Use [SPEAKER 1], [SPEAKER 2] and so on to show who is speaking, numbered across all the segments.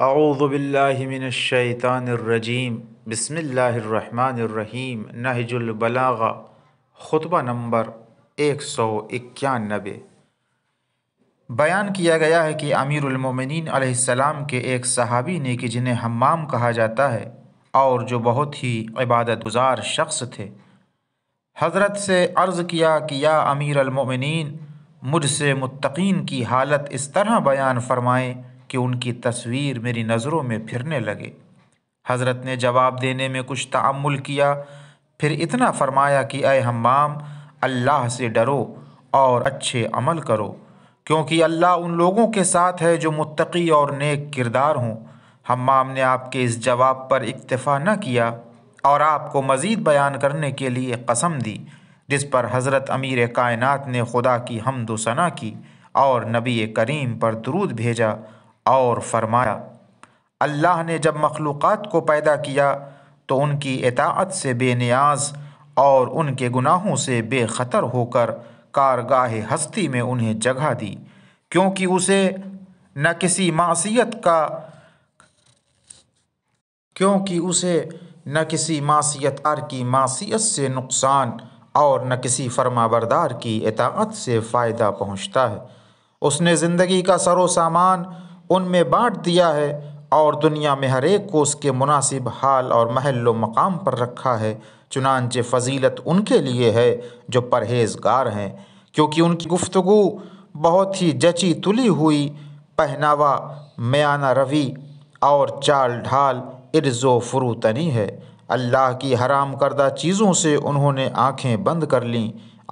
[SPEAKER 1] आऊज़बिल्लिमिनशैतानरजीम बसमीम नहजुलबलागा ख़ुतबा नंबर एक सौ इक्यानबे बयान किया गया है कि अमीरमिन आसमाम के एक सहाबी ने कि जिन्हें हमाम कहा जाता है और जो बहुत ही इबादत गुजार शख्स थे हज़रत से अर्ज़ किया कि या अमीरमिन मुझसे मुतकीन की हालत इस तरह बयान फ़रमाएँ कि उनकी तस्वीर मेरी नज़रों में फिरने लगे हज़रत ने जवाब देने में कुछ तामुल किया फिर इतना फरमाया कि अय हमाम अल्लाह से डरो और अच्छे अमल करो क्योंकि अल्लाह उन लोगों के साथ है जो मुत्तकी और नेक किरदार हों हमाम ने आपके इस जवाब पर इक्तफ़ा न किया और आपको मज़ीद बयान करने के लिए कसम दी जिस पर हज़रत अमीर कायनत ने खुदा की हमदोसना की और नबी करीम पर दरूद भेजा और फरमाया अल्लाह ने जब मखलूक़ात को पैदा किया तो उनकी इताअत से बेनियाज और उनके गुनाहों से बेखतर होकर कारगाह हस्ती में उन्हें जगह दी क्योंकि उसे न किसी मासीत का क्योंकि उसे न किसी आर की मासीत से नुकसान और न किसी फरमाबरदार की इताअत से फ़ायदा पहुँचता है उसने ज़िंदगी का सरो सामान उनमें बांट दिया है और दुनिया में हर एक को उसके मुनासिब हाल और महल व मकाम पर रखा है चुनानचे फजीलत उनके लिए है जो परहेजगार हैं क्योंकि उनकी गुफ्तु बहुत ही जची तुली हुई पहनावा म्याना रवि और चाल ढाल इर्ज़ो फ्रूतनी है अल्लाह की हराम करदा चीज़ों से उन्होंने आँखें बंद कर लीं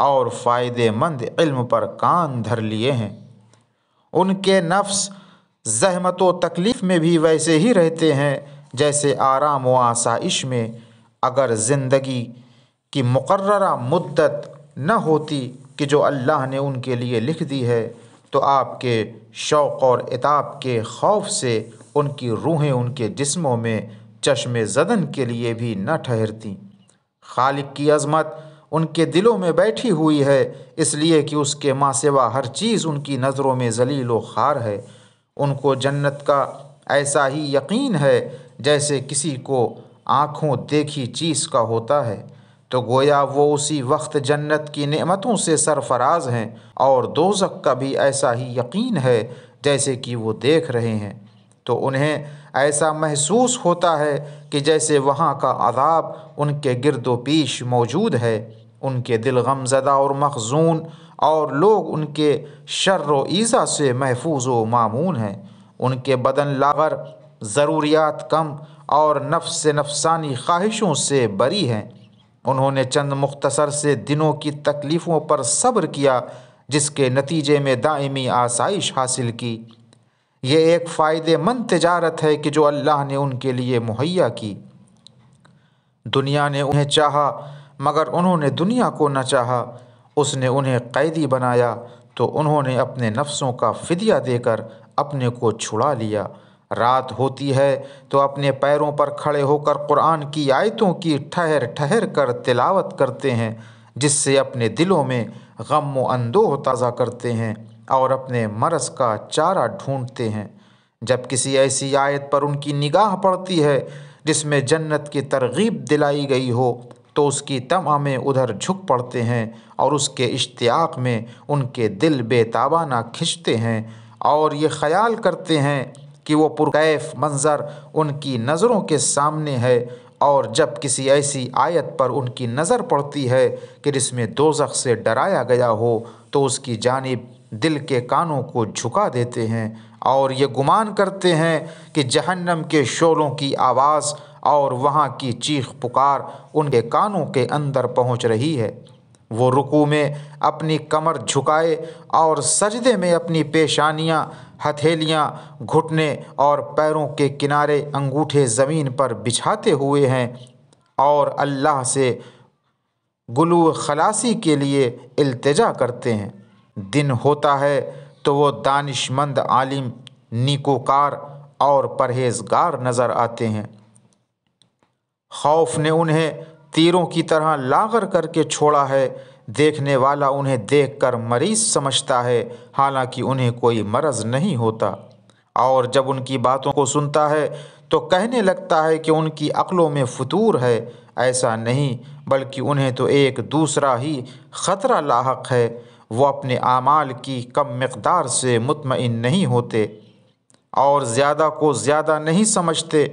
[SPEAKER 1] और फ़ायदेमंद इल्म पर कान धर लिए हैं उनके नफ्स जहमत व तकलीफ़ में भी वैसे ही रहते हैं जैसे आराम व आसाइश में अगर ज़िंदगी की मुकर्रा मुद्दत न होती कि जो अल्लाह ने उनके लिए लिख दी है तो आपके शौक़ और इताब के खौफ से उनकी रूहें उनके जिस्मों में चश्म जदन के लिए भी न ठहरती खालिक की अजमत उनके दिलों में बैठी हुई है इसलिए कि उसके माँ सेवा हर चीज़ उनकी नज़रों में जलील व खार है उनको जन्नत का ऐसा ही यकीन है जैसे किसी को आँखों देखी चीज़ का होता है तो गोया वो उसी वक्त जन्नत की नेमतों से सरफराज हैं और दोजक का भी ऐसा ही यकीन है जैसे कि वो देख रहे हैं तो उन्हें ऐसा महसूस होता है कि जैसे वहाँ का अदाब उनके गिरदोपीश मौजूद है उनके दिल गमजदा और मखजून और लोग उनके शर्र ईज़ा से महफूज व मामून हैं उनके बदन लागर ज़रूरियात कम और नफ्स नफसानी ख्वाहिशों से बरी हैं उन्होंने चंद मुख्तसर से दिनों की तकलीफ़ों पर सब्र किया जिसके नतीजे में दायमी आसाइश हासिल की ये एक फ़ायदेमंद तजारत है कि जो अल्लाह ने उनके लिए मुहैया की दुनिया ने उन्हें चाहा मगर उन्होंने दुनिया को न चाहा उसने उन्हें कैदी बनाया तो उन्होंने अपने नफ्सों का फिदिया देकर अपने को छुड़ा लिया रात होती है तो अपने पैरों पर खड़े होकर कुरान की आयतों की ठहर ठहर कर तिलावत करते हैं जिससे अपने दिलों में गम व अंदोह ताज़ा करते हैं और अपने मरस का चारा ढूंढते हैं जब किसी ऐसी आयत पर उनकी निगाह पड़ती है जिसमें जन्नत की तरगीब दिलाई गई हो तो उसकी तमा में उधर झुक पड़ते हैं और उसके इश्तियाक में उनके दिल बेताबाना खिंचते हैं और ये ख्याल करते हैं कि वो पुरकैफ मंज़र उनकी नज़रों के सामने है और जब किसी ऐसी आयत पर उनकी नज़र पड़ती है कि जिसमें दोजख से डराया गया हो तो उसकी जानब दिल के कानों को झुका देते हैं और ये गुमान करते हैं कि जहन्नम के शोलों की आवाज़ और वहाँ की चीख पुकार उनके कानों के अंदर पहुँच रही है वो रुकू में अपनी कमर झुकाए और सजदे में अपनी पेशानियाँ हथेलियाँ घुटने और पैरों के किनारे अंगूठे ज़मीन पर बिछाते हुए हैं और अल्लाह से गुल खलासी के लिए अल्तजा करते हैं दिन होता है तो वो दानिशमंद आलिम निकोकार और परहेजगार नज़र आते हैं खौफ ने उन्हें तीरों की तरह लागर करके छोड़ा है देखने वाला उन्हें देखकर मरीज समझता है हालांकि उन्हें कोई मरज नहीं होता और जब उनकी बातों को सुनता है तो कहने लगता है कि उनकी अक्लों में फतूर है ऐसा नहीं बल्कि उन्हें तो एक दूसरा ही ख़तरा लाक है वो अपने आमाल की कम मकदार से मुतमिन नहीं होते और ज़्यादा को ज़्यादा नहीं समझते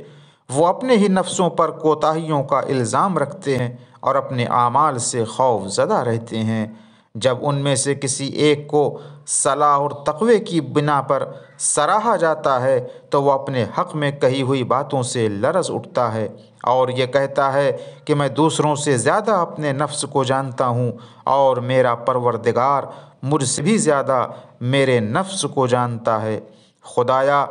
[SPEAKER 1] वो अपने ही नफ्सों पर कोताहियों का इल्ज़ाम रखते हैं और अपने आमाल से खौफ ज़दा रहते हैं जब उनमें से किसी एक को सलाह और तकवे की बिना पर सराहा जाता है तो वह अपने हक़ में कही हुई बातों से लरस उठता है और ये कहता है कि मैं दूसरों से ज़्यादा अपने नफ्स को जानता हूँ और मेरा परवरदिगार मुझसे भी ज़्यादा मेरे नफ्स को जानता है खुदाया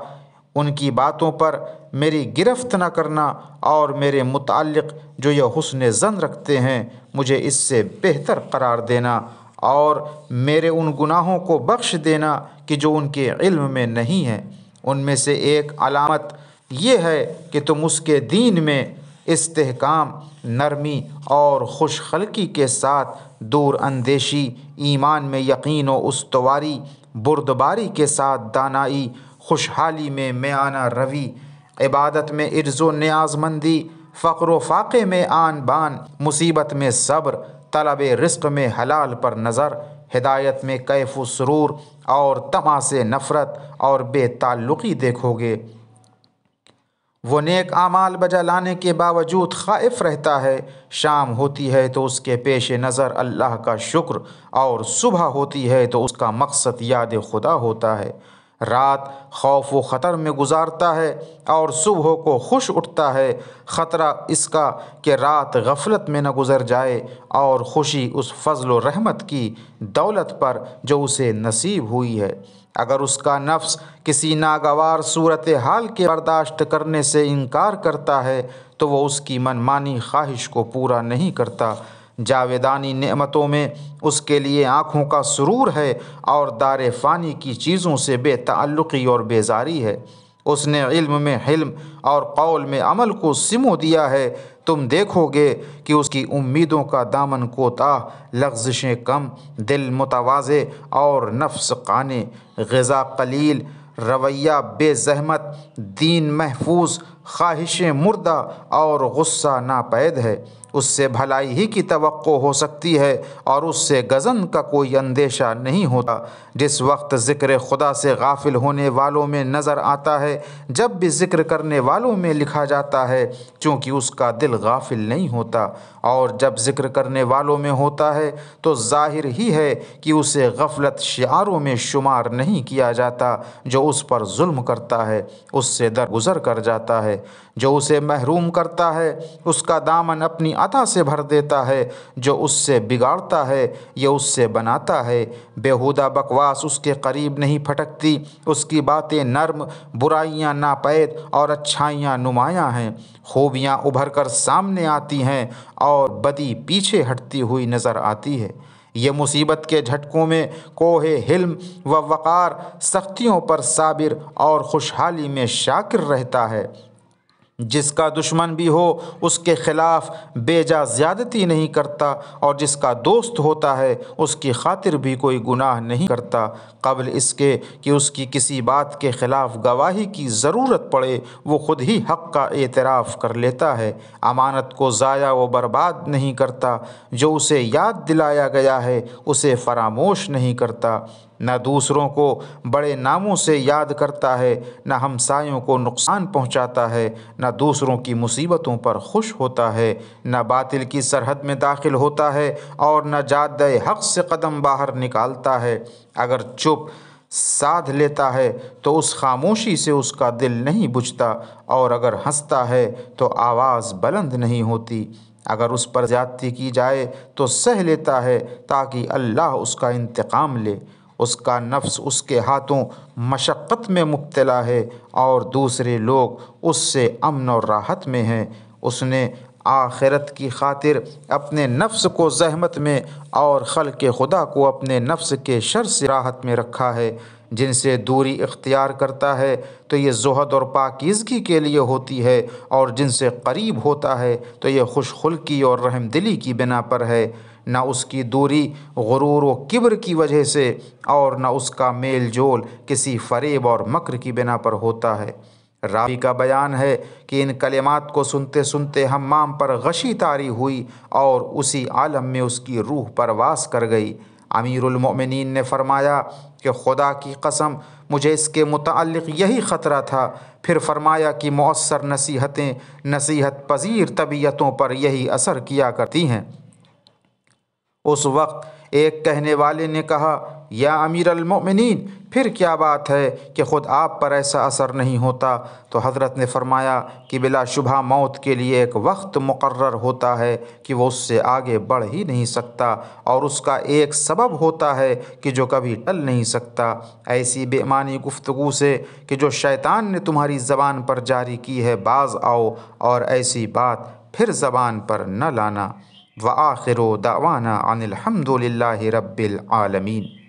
[SPEAKER 1] उनकी बातों पर मेरी गिरफ्त न करना और मेरे मुतलक़ जो यह हसन जन रखते हैं मुझे इससे बेहतर करार देना और मेरे उन गुनाहों को बख्श देना कि जो उनके इल्म में नहीं है उनमें से एक अलामत ये है कि तुम उसके दीन में इस्तेकाम नरमी और खुश खल्की के साथ दूर अंदेशी ईमान में यकीन व उसवारी बुरदबारी के साथ दानाई खुशहाली में म्याना रवि इबादत में इर्ज़ न्याजमंदी फ़क्र फ़ाक़े में आन बान मुसीबत में सब्र तलब रिस्क में हलाल पर नज़र हिदायत में कैफ सरूर और तमा से नफ़रत और बेताल्लुकी देखोगे वो नेक आमाल बजा लाने के बावजूद खाइफ रहता है शाम होती है तो उसके पेश नज़र अल्लाह का शुक्र और सुबह होती है तो उसका मकसद याद खुदा होता है रात खौफ व ख़तर में गुजारता है और सुबह को खुश उठता है ख़तरा इसका कि रात गफलत में न गुजर जाए और खुशी उस फजल रहमत की दौलत पर जो उसे नसीब हुई है अगर उसका नफ्स किसी नागवार सूरत हाल के बर्दाश्त करने से इनकार करता है तो वो उसकी मनमानी ख्वाहिश को पूरा नहीं करता जावेदानी नेमतों में उसके लिए आँखों का सुरूर है और दार फ़ानी की चीज़ों से बेतल्लुक़ी और बेजारी है उसने इल्म में हिल्म और कौल में अमल को सिमो दिया है तुम देखोगे कि उसकी उम्मीदों का दामन कोताह लफ्जिशें कम दिल मुतवाज़े और नफ्स काने गज़ा कलील रवैया बेजहमत दीन महफूज ख्वाहिशें मुर्दा और गुस्सा नापैद है उससे भलाई ही की तो हो सकती है और उससे गज़न का कोई अंदेशा नहीं होता जिस वक्त ज़िक्र खुदा से गाफिल होने वालों में नज़र आता है जब भी ज़िक्र करने वालों में लिखा जाता है क्योंकि उसका दिल गाफिल नहीं होता और जब ज़िक्र करने वालों में होता है तो जाहिर ही है कि उसे गफलत शारों में शुमार नहीं किया जाता जो उस पर जुल्म करता है उससे दरगुजर कर जाता है जो उसे महरूम करता है उसका दामन अपनी खाता से भर देता है जो उससे बिगाड़ता है या उससे बनाता है बेहुदा बकवास उसके करीब नहीं फटकती उसकी बातें नर्म बुराइयां नापैद और अच्छाइयां नुमायाँ हैं खूबियां उभर कर सामने आती हैं और बदी पीछे हटती हुई नज़र आती है ये मुसीबत के झटकों में कोहे हिल्म व वक़ार सख्तियों पर साबिर और खुशहाली में शाकिर रहता है जिसका दुश्मन भी हो उसके खिलाफ बेजा ज़्यादती नहीं करता और जिसका दोस्त होता है उसकी खातिर भी कोई गुनाह नहीं करता कबल इसके कि उसकी किसी बात के ख़िलाफ़ गवाही की ज़रूरत पड़े वो ख़ुद ही हक़ का एतराफ़ कर लेता है अमानत को ज़ाया व बर्बाद नहीं करता जो उसे याद दिलाया गया है उसे फरामोश नहीं करता न दूसरों को बड़े नामों से याद करता है न हमसायों को नुकसान पहुंचाता है न दूसरों की मुसीबतों पर खुश होता है न बातिल की सरहद में दाखिल होता है और न जाद हक से कदम बाहर निकालता है अगर चुप साध लेता है तो उस खामोशी से उसका दिल नहीं बुझता और अगर हंसता है तो आवाज़ बुलंद नहीं होती अगर उस पर ज़्यादती की जाए तो सह लेता है ताकि अल्लाह उसका इंतकाम ले उसका नफ्स उसके हाथों मशक्क़त में मुब्तला है और दूसरे लोग उससे अमन और राहत में हैं उसने आखिरत की खातिर अपने नफ्स को जहमत में और खल के खुदा को अपने नफ्स के शर से राहत में रखा है जिनसे दूरी इख्तियार करता है तो ये जहद और पाकिजगी के लिए होती है और जिनसे करीब होता है तो ये खुश खुलकी और रहमदिली की बिना पर है ना उसकी दूरी गुरूर व किब्र की वजह से और न उसका मेल जोल किसी फरेब और मकर की बिना पर होता है रावी का बयान है कि इन कलिमात को सुनते सुनते हमाम पर गशी तारी हुई और उसी आलम में उसकी रूह परवास कर गई अमीरमिन ने फरमाया कि खुदा की कसम मुझे इसके मुतल यही ख़तरा था फिर फरमाया कि मौसर नसीहतें नसीहत पजीर तबीयतों पर यही असर किया करती हैं उस वक्त एक कहने वाले ने कहा या अमीर अलमिन फिर क्या बात है कि ख़ुद आप पर ऐसा असर नहीं होता तो हज़रत ने फरमाया कि बिलाशुबा मौत के लिए एक वक्त मुकर्र होता है कि वो उससे आगे बढ़ ही नहीं सकता और उसका एक सबब होता है कि जो कभी टल नहीं सकता ऐसी बेमानी गुफ्तु से कि जो शैतान ने तुम्हारी ज़बान पर जारी की है बाज़ आओ और ऐसी बात फिर ज़बान पर न लाना व आखिर दावाना अनिलहमदिल्ला रबालमीन